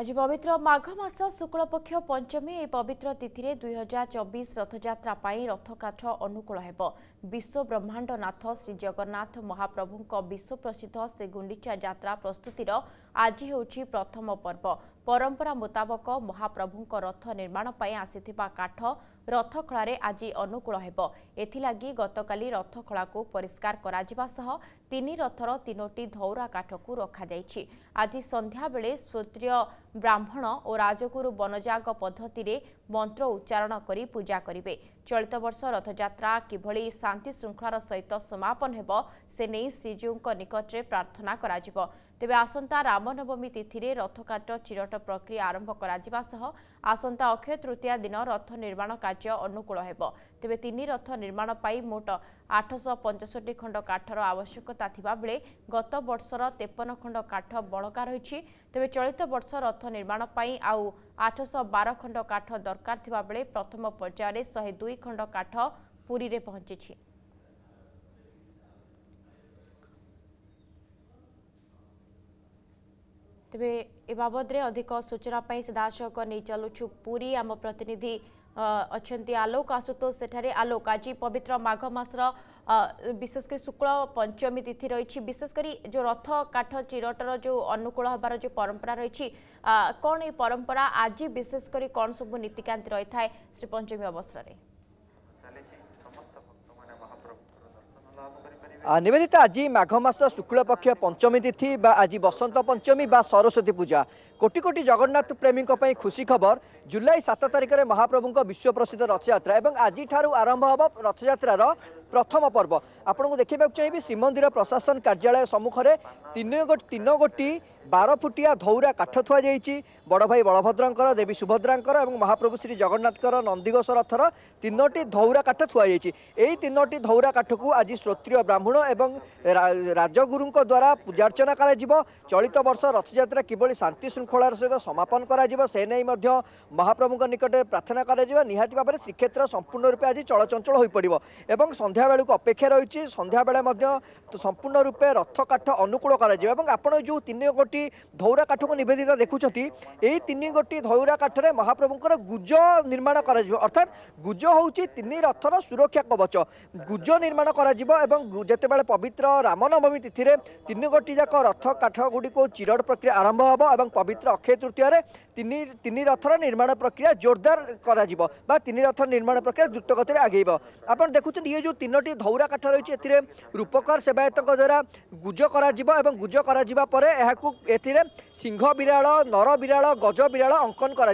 ଆଜି ପବିତ୍ର ମାଘ ମାସ ଶୁକ୍ଳପକ୍ଷ ପଞ୍ଚମୀ ଏହି ପବିତ୍ର ତିଥିରେ ଦୁଇହଜାର ଚବିଶ ରଥଯାତ୍ରା ପାଇଁ ରଥକାଠ ଅନୁକୂଳ ହେବ ବିଶ୍ୱବ୍ରହ୍ମାଣ୍ଡ ନାଥ ଶ୍ରୀଜଗନ୍ନାଥ ମହାପ୍ରଭୁଙ୍କ ବିଶ୍ୱପ୍ରସିଦ୍ଧ ଶ୍ରୀଗୁଣ୍ଡିଚା ଯାତ୍ରା ପ୍ରସ୍ତୁତିର ଆଜି ହେଉଛି ପ୍ରଥମ ପର୍ବ ପରମ୍ପରା ମୁତାବକ ମହାପ୍ରଭୁଙ୍କ ରଥ ନିର୍ମାଣ ପାଇଁ ଆସିଥିବା କାଠ ରଥଖଳାରେ ଆଜି ଅନୁକୂଳ ହେବ ଏଥିଲାଗି ଗତକାଲି ରଥଖଳାକୁ ପରିଷ୍କାର କରାଯିବା ସହ ତିନି ରଥର ତିନୋଟି ଧୌରା କାଠକୁ ରଖାଯାଇଛି ଆଜି ସନ୍ଧ୍ୟାବେଳେ ସ୍ତ୍ରୀୟ ବ୍ରାହ୍ମଣ ଓ ରାଜଗୁରୁ ବନଜାଗ ପଦ୍ଧତିରେ ମନ୍ତ୍ର ଉଚ୍ଚାରଣ କରି ପୂଜା କରିବେ ଚଳିତ ବର୍ଷ ରଥଯାତ୍ରା କିଭଳି ଶାନ୍ତିଶୃଙ୍ଖଳାର ସହିତ ସମାପନ ହେବ ସେ ନେଇ ଶ୍ରୀଜୀଉଙ୍କ ନିକଟରେ ପ୍ରାର୍ଥନା କରାଯିବ ତେବେ ଆସନ୍ତା ରାମନବମୀ ତିଥିରେ ରଥକାଟ ଚିରଟ ପ୍ରକ୍ରିୟା ଆରମ୍ଭ କରାଯିବା ସହ ଆସନ୍ତା ଅକ୍ଷୟ ତୃତୀୟା ଦିନ ରଥ ନିର୍ମାଣ କାର୍ଯ୍ୟ ଅନୁକୂଳ ହେବ ତେବେ ତିନି ରଥ ନିର୍ମାଣ ପାଇଁ ମୋଟ ଆଠଶହ ପଞ୍ଚଷଠି ଖଣ୍ଡ କାଠର ଆବଶ୍ୟକତା ଥିବାବେଳେ ଗତ ବର୍ଷର ତେପନ ଖଣ୍ଡ କାଠ ବଳକା ରହିଛି ତେବେ ଚଳିତ ବର୍ଷ ରଥ ନିର୍ମାଣ ପାଇଁ ଆଉ ଆଠଶହ ବାର ଖଣ୍ଡ କାଠ ଦରକାର ଥିବାବେଳେ ପ୍ରଥମ ପର୍ଯ୍ୟାୟରେ ଶହେ ଦୁଇ ଖଣ୍ଡ କାଠ ପୁରୀରେ ପହଞ୍ଚିଛି ତେବେ ଏ ବାବଦରେ ଅଧିକ ସୂଚନା ପାଇଁ ସିଧାସଳଖ ନେଇ ଚାଲୁଛୁ ପୁରୀ ଆମ ପ୍ରତିନିଧି ଅଛନ୍ତି ଆଲୋକ ଆଶୁତୋଷ ସେଠାରେ ଆଲୋକ ଆଜି ପବିତ୍ର ମାଘ ମାସର ବିଶେଷ କରି ଶୁକ୍ଳ ପଞ୍ଚମୀ ତିଥି ରହିଛି ବିଶେଷ କରି ଯେଉଁ ରଥ କାଠ ଚିରଟର ଯେଉଁ ଅନୁକୂଳ ହେବାର ଯେଉଁ ପରମ୍ପରା ରହିଛି କ'ଣ ଏ ପରମ୍ପରା ଆଜି ବିଶେଷ କରି କ'ଣ ସବୁ ନୀତିକାନ୍ତି ରହିଥାଏ ଶ୍ରୀ ପଞ୍ଚମୀ ଅବସରରେ নিবেদিতা আজি মাঘ মাস শুক্লপক্ষ পঞ্চমী তিথি বা আজি বসন্ত পঞ্চমী বা সরস্বতী পূজা কোটি কোটি জগন্নাথ প্রেমীঙ্ খুশি খবর জুলাই সাত তারিখে মহাপ্রভুঙ্ বিশ্বপ্রসিদ্ধ রথযাত্রা এবং আজিঠার আরম্ভ হব রথযাত্রার ପ୍ରଥମ ପର୍ବ ଆପଣଙ୍କୁ ଦେଖିବାକୁ ଚାହିଁବି ଶ୍ରୀମନ୍ଦିର ପ୍ରଶାସନ କାର୍ଯ୍ୟାଳୟ ସମ୍ମୁଖରେ ତିନିଗୋଟି ବାର ଫୁଟିଆ ଧୌରା କାଠ ଥୁଆ ଯାଇଛି ବଡ଼ ଭାଇ ବଳଭଦ୍ରଙ୍କର ଦେବୀ ସୁଭଦ୍ରାଙ୍କର ଏବଂ ମହାପ୍ରଭୁ ଶ୍ରୀ ଜଗନ୍ନାଥଙ୍କର ନନ୍ଦିଘୋଷ ରଥର ତିନୋଟି ଧୌରା କାଠ ଥୁଆ ଯାଇଛି ଏହି ତିନୋଟି ଧୌରା କାଠକୁ ଆଜି ଶ୍ରୋତ୍ରିୟ ବ୍ରାହ୍ମଣ ଏବଂ ରାଜଗୁରୁଙ୍କ ଦ୍ୱାରା ପୂଜାର୍ଚ୍ଚନା କରାଯିବ ଚଳିତ ବର୍ଷ ରଥଯାତ୍ରା କିଭଳି ଶାନ୍ତି ଶୃଙ୍ଖଳାର ସହିତ ସମାପନ କରାଯିବ ସେ ନେଇ ମଧ୍ୟ ମହାପ୍ରଭୁଙ୍କ ନିକଟରେ ପ୍ରାର୍ଥନା କରାଯିବ ନିହାତି ଭାବରେ ଶ୍ରୀକ୍ଷେତ୍ର ସମ୍ପୂର୍ଣ୍ଣ ରୂପେ ଆଜି ଚଳଚଞ୍ଚଳ ହୋଇପଡ଼ିବ ଏବଂ সন্ধ্যাবেলকু অপেক্ষা রয়েছে সন্ধ্যাবেলা সম্পূর্ণ রূপে রথ কাঠ অনুকূল করা এবং আপনার যে তিন গোটি ধৌরা কাঠক নিবেদিতা দেখুম এই তিন গোটি ধৌরা কাঠরে মহাপ্রভুঙ্কর গুজ নির্মাণ করা অর্থাৎ গুজ হচ্ছে তিন রথর সুরক্ষা কবচ গুজ নির্মাণ করা এবং যেতবে পবিত্র রামনবমী তিথি তিন গোটি যাক রথ কাঠ গুড়ি চিরড প্রক্রিয়া আরম্ভ হব এবং পবিত্র অক্ষয় তৃতীয় তিন তিন রথর নির্মাণ প্রক্রিয়া জোরদার করা বা তিন রথ নির্মাণ প্রক্রিয়া দ্রুতগতির আগেব আপনার দেখুম ইয়ে যে তিনোটি ধৌরা কাঠ রয়েছে এতে রূপকর সেবায়ত দ্বারা গুজ করা এবং গুজ করা পরে এখন এতে সিংহ বিড়াল নর বিড়াল গজ বিড়াল অঙ্কন করা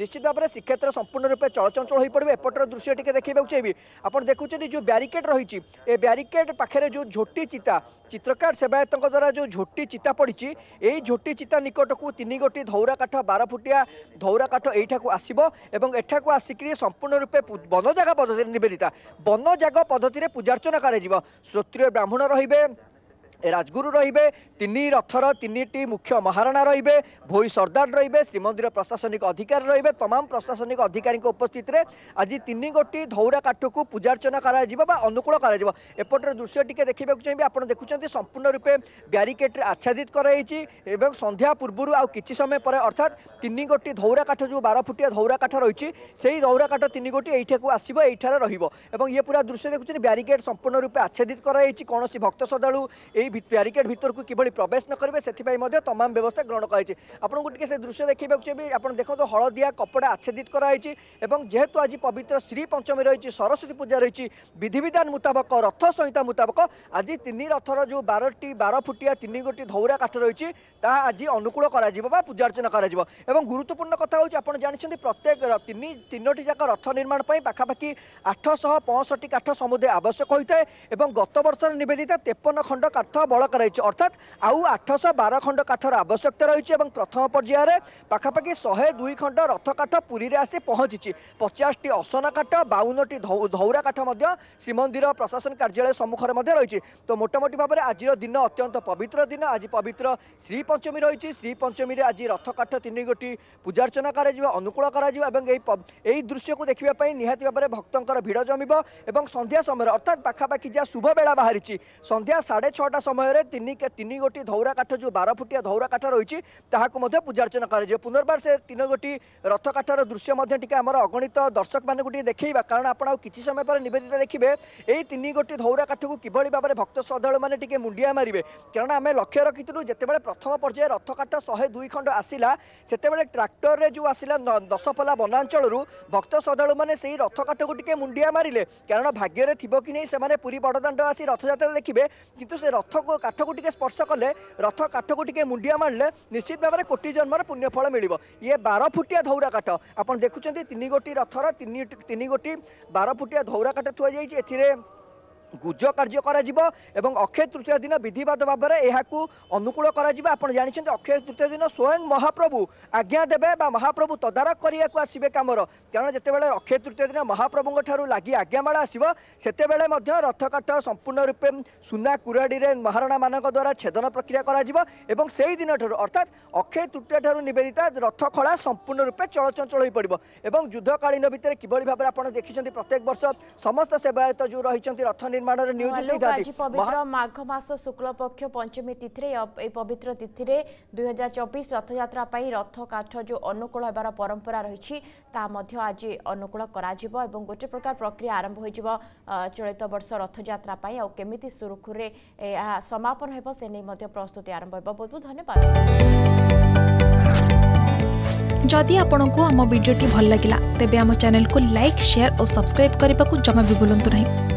নিশ্চিত ভাবে শ্রীক্ষেত্র সম্পূর্ণ রূপে চলচঞ্চল হয়ে পড়বে এপটর দৃশ্য টিকি দেখবে চাইবি আপনার দেখুম যে ব্যারিকেড রয়েছে এ ব্যারিকেড পাখে যে ঝোটি চিতা চিত্রকার সেবায়ত দ্বারা যে ঝোটি চিতা পড়ছে এই ঝোটি চিতা নিকটক তিন গোটি ধৌরা কাঠ বার ফুটিয়া ধৌরা কাঠ এইটা আসব এবং এটা আসিক সম্পূর্ণ রূপে বনজাগা পদ্ধতি নিবেদিতা বনজাগ পদ্ধতি পূজার্চনা করা যাব শ্রোত্রীয় ব্রাহ্মণ রহবে ରାଜଗୁରୁ ରହିବେ ତିନି ରଥର ତିନିଟି ମୁଖ୍ୟ ମହାରଣା ରହିବେ ଭୋଇ ସର୍ଦ୍ଦାର ରହିବେ ଶ୍ରୀମନ୍ଦିର ପ୍ରଶାସନିକ ଅଧିକାରୀ ରହିବେ ତମାମ ପ୍ରଶାସନିକ ଅଧିକାରୀଙ୍କ ଉପସ୍ଥିତିରେ ଆଜି ତିନି ଗୋଟି ଧଉରା କାଠକୁ ପୂଜାର୍ଚ୍ଚନା କରାଯିବ ବା ଅନୁକୂଳ କରାଯିବ ଏପଟର ଦୃଶ୍ୟ ଟିକେ ଦେଖିବାକୁ ଚାହିଁବେ ଆପଣ ଦେଖୁଛନ୍ତି ସମ୍ପୂର୍ଣ୍ଣ ରୂପେ ବ୍ୟାରିକେଡ଼ରେ ଆଚ୍ଛାଦିତ କରାଯାଇଛି ଏବଂ ସନ୍ଧ୍ୟା ପୂର୍ବରୁ ଆଉ କିଛି ସମୟ ପରେ ଅର୍ଥାତ୍ ତିନି ଗୋଟି ଧଉରା କାଠ ଯେଉଁ ବାର ଫୁଟିଆ ଧଉରା କାଠ ରହିଛି ସେହି ଧଉରା କାଠ ତିନି ଗୋଟି ଏଇଠାକୁ ଆସିବ ଏଇଠାରେ ରହିବ ଏବଂ ଇଏ ପୁରା ଦୃଶ୍ୟ ଦେଖୁଛନ୍ତି ବ୍ୟାରିକେଡ଼ ସମ୍ପୂର୍ଣ୍ଣ ରୂପେ ଆଚ୍ଛାଦିତ କରାଯାଇଛି କୌଣସି ଭକ୍ତ ଶ୍ରଦ୍ଧାଳୁ ଏଇ এই ব্যারিকেড ভিতরক কিভাবে প্রবেশ করবে সেই তমাম ব্যবস্থা গ্রহণ করা হয়েছে আপনার টিকি সে দৃশ্য দেখা চাইবি আপনার দেখুন হলদিয়া কপড়া আচ্ছেদিত করা হয়েছে এবং যেহেতু আজ পবিত্র শ্রী পঞ্চমী রয়েছে সরস্বতী পূজা রয়েছে বিধিবিধান মুতাবক রথ সংহিতা মুতাবক আজ তিন রথর যে বারটি বার ফুটিয়া তিন গোটি ধৌরা কাঠ রয়েছে তা আজ অনুকূল করা বা পূজা অর্চনা করা এবং গুরুত্বপূর্ণ কথা হচ্ছে আপনার জাঁচান প্রত্যেক তিন তিনোটি যাক রথ নির্মাণ পাখাপাখি আঠশহ পঁয়ষঠি কাঠ সমুদ্রে আবশ্যক হয়ে এবং গত বর্ষর নিবেদিতা তেপন খণ্ড কাঠ বড় କରାଯାଇଛି অর্থাৎ আউ আঠশহ বার খণ্ড কাঠর আবশ্যকতা রয়েছে এবং প্রথম পর্যায়ে পাখাপাখি শহে দুই খণ্ড রথ কাঠ পুরী আসি পৌঁছিছি পচাশটি অসনা কাঠ বাউনটি ধৌরা কাঠ মধ্যে শ্রীমন্দির প্রশাসন কার্যালয় সম্মুখে রয়েছে তো মোটামুটি ভাবে আজির দিন অত্যন্ত পবিত্র দিন আজ পবিত্র শ্রী পঞ্চমী রয়েছে শ্রী পঞ্চমীরে আজ রথ কাঠ তিন গোটি পূজার্চনা করা যাবে অনুকূল করা যাবে এবং এই এই দৃশ্যকে দেখা নিহতি ভাবে ভক্তর ভিড় জমিব এবং সন্ধ্যা সময় অর্থাৎ পাখাপাখি যা শুভ বেলা বাহারিছি সন্ধ্যা সাড়ে ছটা ସମୟରେ ତିନି ତିନି ଗୋଟି ଧୌରା କାଠ ଯେଉଁ ବାର ଫୁଟିଆ ଧୌରା କାଠ ରହିଛି ତାହାକୁ ମଧ୍ୟ ପୂଜାର୍ଚ୍ଚନା କରାଯିବ ପୁନର୍ବାର ସେ ତିନି ଗୋଟି ରଥ କାଠର ଦୃଶ୍ୟ ମଧ୍ୟ ଟିକେ ଆମର ଅଗଣିତ ଦର୍ଶକମାନଙ୍କୁ ଟିକେ ଦେଖେଇବା କାରଣ ଆପଣ ଆଉ କିଛି ସମୟ ପରେ ନିବେଦିତ ଦେଖିବେ ଏଇ ତିନି ଗୋଟି ଧୌରା କାଠକୁ କିଭଳି ଭାବରେ ଭକ୍ତ ଶ୍ରଦ୍ଧାଳୁମାନେ ଟିକେ ମୁଣ୍ଡିଆ ମାରିବେ କାରଣ ଆମେ ଲକ୍ଷ୍ୟ ରଖିଥିଲୁ ଯେତେବେଳେ ପ୍ରଥମ ପର୍ଯ୍ୟାୟ ରଥ କାଠ ଶହେ ଦୁଇ ଖଣ୍ଡ ଆସିଲା ସେତେବେଳେ ଟ୍ରାକ୍ଟରରେ ଯେଉଁ ଆସିଲା ଦଶପଲା ବନାଞ୍ଚଳରୁ ଭକ୍ତ ଶ୍ରଦ୍ଧାଳୁମାନେ ସେଇ ରଥ କାଠକୁ ଟିକେ ମୁଣ୍ଡିଆ ମାରିଲେ କାରଣ ଭାଗ୍ୟରେ ଥିବ କି ନାହିଁ ସେମାନେ ପୁରୀ ବଡ଼ଦାଣ୍ଡ ଆସି ରଥଯାତ୍ରା ଦେଖିବେ କିନ୍ତୁ ସେ ରଥ ରଥକୁ କାଠକୁ ଟିକେ ସ୍ପର୍ଶ କଲେ ରଥ କାଠକୁ ଟିକେ ମୁଣ୍ଡିଆ ମାରିଲେ ନିଶ୍ଚିତ ଭାବରେ କୋଟି ଜନ୍ମର ପୁଣ୍ୟଫଳ ମିଳିବ ଇଏ ବାର ଫୁଟିଆ ଧଉରା କାଠ ଆପଣ ଦେଖୁଛନ୍ତି ତିନି ଗୋଟି ରଥର ତିନି ତିନି ଗୋଟି ବାର ଫୁଟିଆ ଧଉରା କାଠ ଥୁଆଯାଇଛି ଏଥିରେ গুজ কার্য করা যাব এবং অক্ষয় তৃতীয় দিন বিধিবদ্ধ ভাবে এখন অনুকূল করা যাবে আপনার জাঁচান অক্ষয় তৃতীয় দিন স্বয়ং মহাপ্রভু আজ্ঞা দেবে বা মহাপ্রভু তদারখ করি আসবে কামর তেমন যেতবে অক্ষয় তৃতীয় দিন মহাপ্রভুঙ্ ঠার লাগি আজ্ঞামাড়া আসব সেতবে রথকাঠ সম্পূর্ণ রূপে সুনা কুড়াড়ি মহারণা মানক দ্বারা ছেদন প্রক্রিয়া করা যাব এবং সেই দিন ঠার অর্থাৎ অক্ষয় তৃতীয় ঠার নিবেদিতা রথ খড়া সম্পূর্ণ রূপে চলচঞ্চল হয়ে পড়ব এবং যুদ্ধকালীন ভিতরে কিভাবে ভাবে আপনার দেখি প্রত্যেক বর্ষ সমস্ত সেবায়ত যে রয়েছে রথ ନିର୍ମାଣରେ ନିୟୋଜିତ ହୋଇଥାନ୍ତି ଆଜି ପବିତ୍ର ମାଘ ମାସ ଶୁକ୍ଳ ପକ୍ଷ ପଞ୍ଚମୀ ତିଥିରେ ଏହି ପବିତ୍ର ତିଥିରେ ଦୁଇହଜାର ଚବିଶ ରଥଯାତ୍ରା ପାଇଁ ରଥ କାଠ ଯେଉଁ ଅନୁକୂଳ ହେବାର ପରମ୍ପରା ରହିଛି ତାହା ମଧ୍ୟ ଆଜି ଅନୁକୂଳ କରାଯିବ ଏବଂ ଗୋଟେ ପ୍ରକାର ପ୍ରକ୍ରିୟା ଆରମ୍ଭ ହୋଇଯିବ ଚଳିତ ବର୍ଷ ରଥଯାତ୍ରା ପାଇଁ ଆଉ କେମିତି ସୁରୁଖୁରୁରେ ଏହା ସମାପନ ହେବ ସେ ନେଇ ମଧ୍ୟ ପ୍ରସ୍ତୁତି ଆରମ୍ଭ ହେବ ବହୁତ ବହୁତ ଧନ୍ୟବାଦ ଯଦି ଆପଣଙ୍କୁ ଆମ ଭିଡ଼ିଓଟି ଭଲ ଲାଗିଲା ତେବେ ଆମ ଚ୍ୟାନେଲକୁ ଲାଇକ୍ ସେୟାର ଓ ସବସ୍କ୍ରାଇବ୍ କରିବାକୁ ଜମା ବି ଭୁଲନ୍ତୁ ନାହିଁ